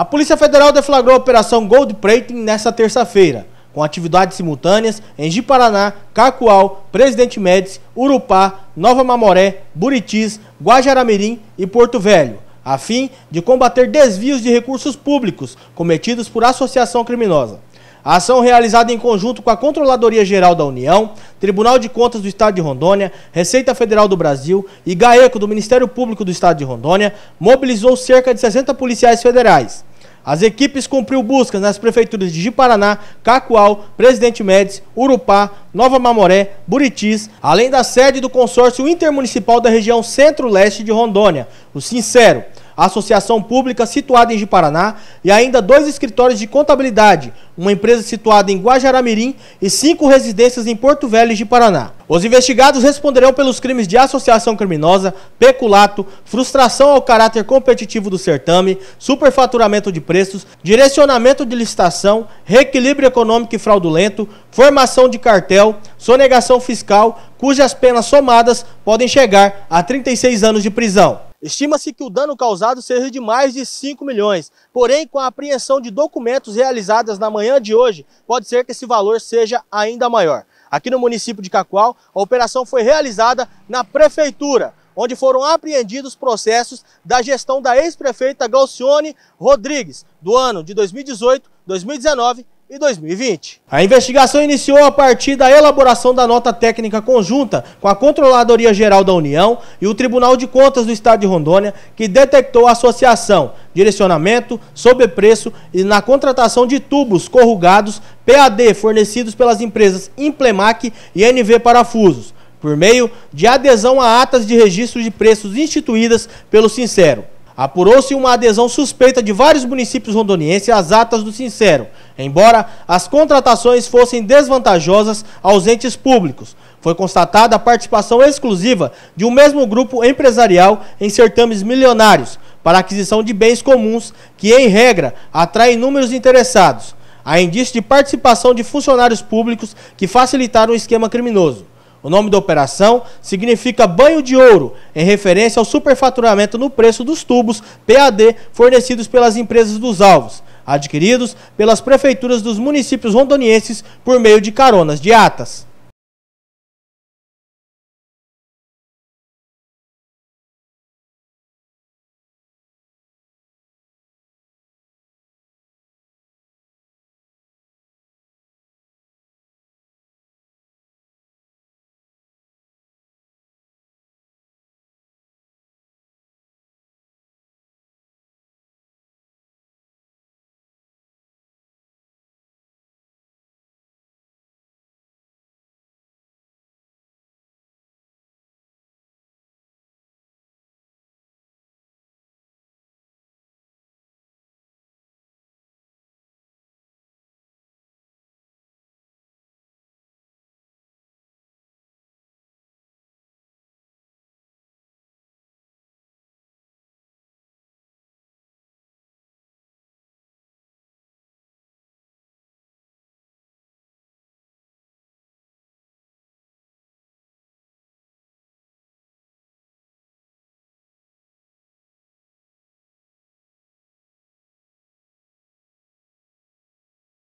A Polícia Federal deflagrou a Operação Gold Plating nesta terça-feira, com atividades simultâneas em Jiparaná, Cacoal, Presidente Médici, Urupá, Nova Mamoré, Buritis, Guajaramirim e Porto Velho, a fim de combater desvios de recursos públicos cometidos por associação criminosa. A ação realizada em conjunto com a Controladoria Geral da União, Tribunal de Contas do Estado de Rondônia, Receita Federal do Brasil e GAECO do Ministério Público do Estado de Rondônia mobilizou cerca de 60 policiais federais. As equipes cumpriu buscas nas prefeituras de Jiparaná, Cacoal, Presidente Médici, Urupá, Nova Mamoré, Buritis, além da sede do consórcio intermunicipal da região Centro-Leste de Rondônia, o Sincero associação pública situada em Jiparaná e ainda dois escritórios de contabilidade, uma empresa situada em Guajaramirim e cinco residências em Porto Velho de Paraná. Os investigados responderão pelos crimes de associação criminosa, peculato, frustração ao caráter competitivo do certame, superfaturamento de preços, direcionamento de licitação, reequilíbrio econômico e fraudulento, formação de cartel, sonegação fiscal, cujas penas somadas podem chegar a 36 anos de prisão. Estima-se que o dano causado seja de mais de 5 milhões. Porém, com a apreensão de documentos realizadas na manhã de hoje, pode ser que esse valor seja ainda maior. Aqui no município de Cacoal, a operação foi realizada na prefeitura, onde foram apreendidos processos da gestão da ex-prefeita Galcione Rodrigues, do ano de 2018, 2019 e 2020. A investigação iniciou a partir da elaboração da nota técnica conjunta com a Controladoria Geral da União e o Tribunal de Contas do Estado de Rondônia, que detectou a associação, direcionamento, sobrepreço e na contratação de tubos corrugados PAD fornecidos pelas empresas Implemac e NV Parafusos, por meio de adesão a atas de registro de preços instituídas pelo Sincero. Apurou-se uma adesão suspeita de vários municípios rondonienses às atas do Sincero, embora as contratações fossem desvantajosas aos entes públicos. Foi constatada a participação exclusiva de um mesmo grupo empresarial em certames milionários para aquisição de bens comuns que, em regra, atraem inúmeros interessados. Há indício de participação de funcionários públicos que facilitaram o esquema criminoso. O nome da operação significa banho de ouro, em referência ao superfaturamento no preço dos tubos PAD fornecidos pelas empresas dos alvos adquiridos pelas prefeituras dos municípios rondonienses por meio de caronas de atas.